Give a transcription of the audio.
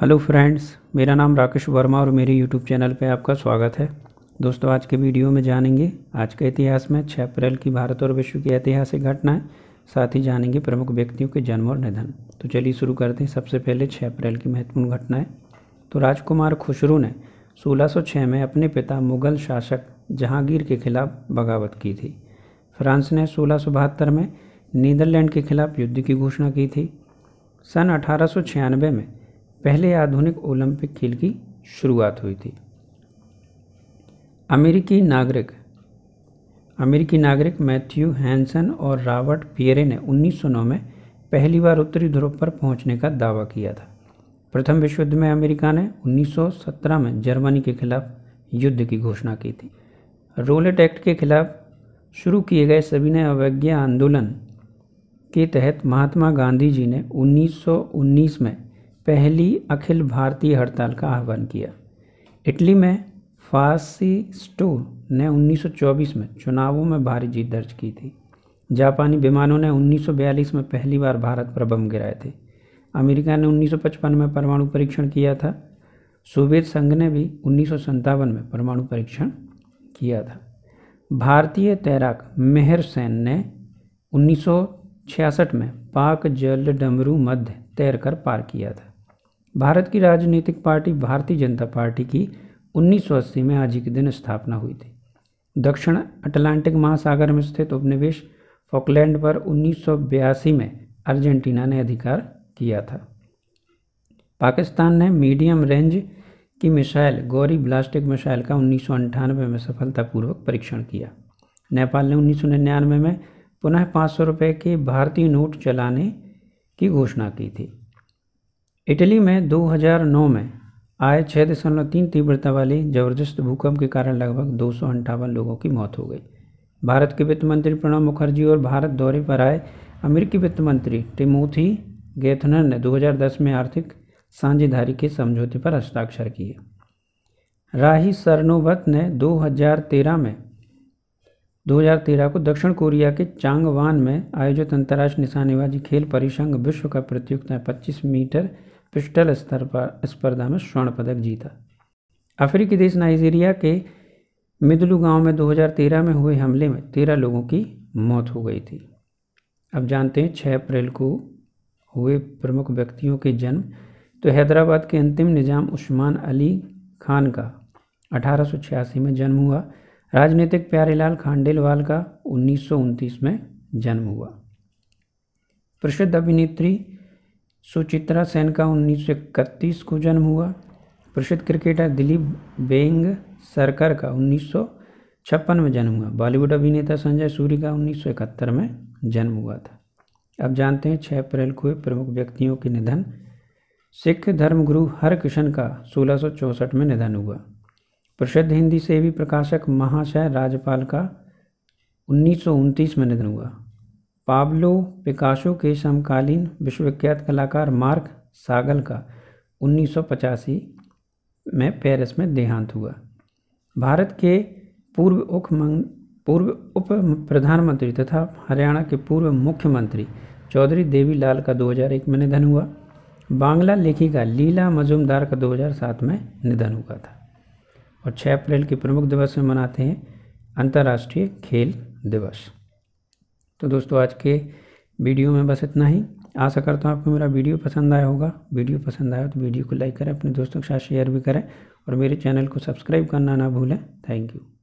hello friends मेरा नाम राकेश वर्मा और मेरे यूट्यूब चैनल पे आपका स्वागत है दोस्तों आज के वीडियो में जानेंगे आज के इतिहास में 6 अप्रैल की भारत और विश्व की ऐतिहासिक घटनाएं साथ ही जानेंगे प्रमुख व्यक्तियों के जन्म और निधन तो चलिए शुरू करते हैं सबसे पहले 6 अप्रैल की महत्वपूर्ण घटनाएँ तो राजकुमार खुशरू ने सोलह में अपने पिता मुगल शासक जहांगीर के खिलाफ बगावत की थी फ्रांस ने सोलह में नीदरलैंड के खिलाफ युद्ध की घोषणा की थी सन अठारह में पहले आधुनिक ओलंपिक खेल की शुरुआत हुई थी अमेरिकी नागरिक अमेरिकी नागरिक मैथ्यू हैंसन और रॉबर्ट पियरे ने 1909 में पहली बार उत्तरी ध्रुव पर पहुंचने का दावा किया था प्रथम विश्व युद्ध में अमेरिका ने 1917 में जर्मनी के खिलाफ युद्ध की घोषणा की थी रोलेट एक्ट के खिलाफ शुरू किए गए सविनय अवज्ञा आंदोलन के तहत महात्मा गांधी जी ने 1919 में पहली अखिल भारतीय हड़ताल का आह्वान किया इटली में फासिस्टो ने 1924 में चुनावों में भारी जीत दर्ज की थी जापानी विमानों ने 1942 में पहली बार भारत पर बम गिराए थे अमेरिका ने 1955 में परमाणु परीक्षण किया था सोवियत संघ ने भी उन्नीस में परमाणु परीक्षण किया था भारतीय तैराक मेहर सेन ने 1966 में पाक जल डमरू मध्य तैरकर पार किया था भारत की राजनीतिक पार्टी भारतीय जनता पार्टी की उन्नीस में आज ही के दिन स्थापना हुई थी दक्षिण अटलांटिक महासागर में स्थित उपनिवेश फॉकलैंड पर उन्नीस में अर्जेंटीना ने अधिकार किया था पाकिस्तान ने मीडियम रेंज की मिसाइल गौरी ब्लास्टिक मिसाइल का उन्नीस में सफलतापूर्वक परीक्षण किया नेपाल ने उन्नीस में पुनः पाँच सौ रुपये के भारतीय नोट चलाने की घोषणा की थी इटली में 2009 में आए छः दशमलव तीन तीव्रता वाली जबरदस्त भूकंप के कारण लगभग दो सौ अंठावन लोगों की मौत हो गई भारत के वित्त मंत्री प्रणब मुखर्जी और भारत दौरे पर आए अमेरिकी वित्त मंत्री टिमोथी गेथनर ने 2010 में आर्थिक साझेदारी के समझौते पर हस्ताक्षर किए राही सरनोवत ने 2013 में 2013 को दक्षिण कोरिया के चांगवान में आयोजित अंतर्राष्ट्रीय निशानेबाजी खेल परिसंघ विश्व कप प्रतियोगिता 25 मीटर पिस्टल स्तर पर स्पर्धा में स्वर्ण पदक जीता अफ्रीकी देश नाइजीरिया के मिदलू गांव में 2013 में हुए हमले में तेरह लोगों की मौत हो गई थी अब जानते हैं 6 अप्रैल को हुए प्रमुख व्यक्तियों के जन्म तो हैदराबाद के अंतिम निज़ाम उस्मान अली खान का अठारह में जन्म हुआ राजनीतिक प्यारेलाल खांडेलवाल का उन्नीस में जन्म हुआ प्रसिद्ध अभिनेत्री सुचित्रा सेन का उन्नीस को जन्म हुआ प्रसिद्ध क्रिकेटर दिलीप बेंग सरकर का उन्नीस में जन्म हुआ बॉलीवुड अभिनेता संजय सूरी का 1971 में जन्म हुआ था अब जानते हैं छः अप्रैल को प्रमुख व्यक्तियों के निधन सिख धर्मगुरु हर कृष्ण का सोलह में निधन हुआ प्रसिद्ध हिंदी सेवी प्रकाशक महाशय राजपाल का उन्नीस में निधन हुआ पाब्लो पिकासो के समकालीन विश्वविख्यात कलाकार मार्क सागल का उन्नीस में पेरिस में देहांत हुआ भारत के पूर्व उप पूर्व उप प्रधानमंत्री तथा हरियाणा के पूर्व मुख्यमंत्री चौधरी देवीलाल का 2001 में निधन हुआ बांग्ला लेखिका लीला मजूमदार का 2007 में निधन हुआ था और 6 अप्रैल के प्रमुख दिवस में मनाते हैं अंतर्राष्ट्रीय खेल दिवस तो दोस्तों आज के वीडियो में बस इतना ही आशा करता हूँ आपको मेरा वीडियो पसंद आया होगा वीडियो पसंद आया तो वीडियो को लाइक करें अपने दोस्तों के साथ शेयर भी करें और मेरे चैनल को सब्सक्राइब करना ना भूलें थैंक यू